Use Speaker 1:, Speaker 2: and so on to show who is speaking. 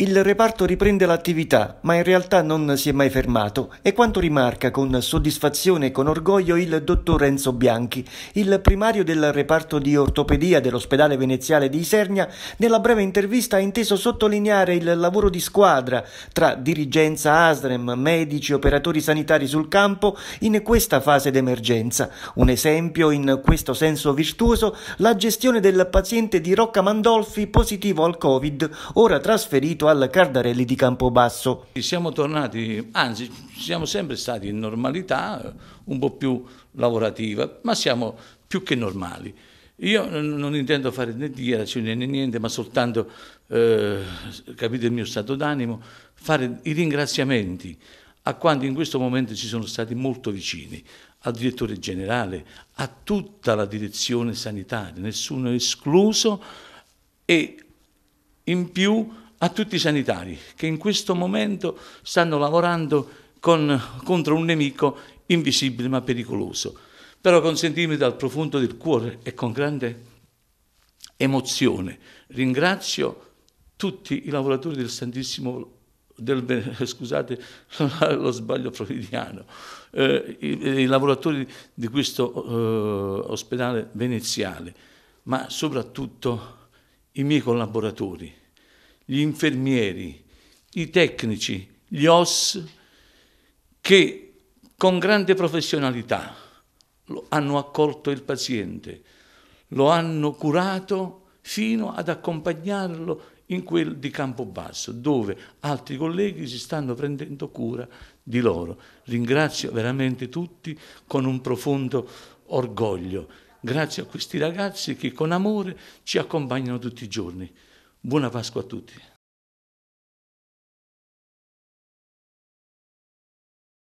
Speaker 1: Il reparto riprende l'attività, ma in realtà non si è mai fermato, e quanto rimarca con soddisfazione e con orgoglio il dottor Enzo Bianchi, il primario del reparto di ortopedia dell'ospedale veneziale di Isernia, nella breve intervista ha inteso sottolineare il lavoro di squadra tra dirigenza ASREM, medici, operatori sanitari sul campo in questa fase d'emergenza. Un esempio in questo senso virtuoso la gestione del paziente di Rocca Mandolfi positivo al Covid, ora trasferito al Cardarelli di Campobasso. Siamo tornati, anzi siamo sempre stati in
Speaker 2: normalità, un po' più lavorativa, ma siamo più che normali. Io non intendo fare né dichiarazioni né niente, ma soltanto, eh, capite il mio stato d'animo, fare i ringraziamenti a quanti in questo momento ci sono stati molto vicini, al direttore generale, a tutta la direzione sanitaria, nessuno escluso e in più a tutti i sanitari che in questo momento stanno lavorando con, contro un nemico invisibile ma pericoloso. Però consentimi dal profondo del cuore e con grande emozione ringrazio tutti i lavoratori del Santissimo del, scusate lo sbaglio freudiano, eh, i, i, lavoratori di questo eh, ospedale veneziale, ma soprattutto i miei collaboratori gli infermieri, i tecnici, gli OS, che con grande professionalità hanno accolto il paziente, lo hanno curato fino ad accompagnarlo in quel di Campobasso, dove altri colleghi si stanno prendendo cura di loro. Ringrazio veramente tutti con un profondo orgoglio, grazie a questi ragazzi
Speaker 1: che con amore ci accompagnano tutti i giorni. Buona Pasqua a tutti.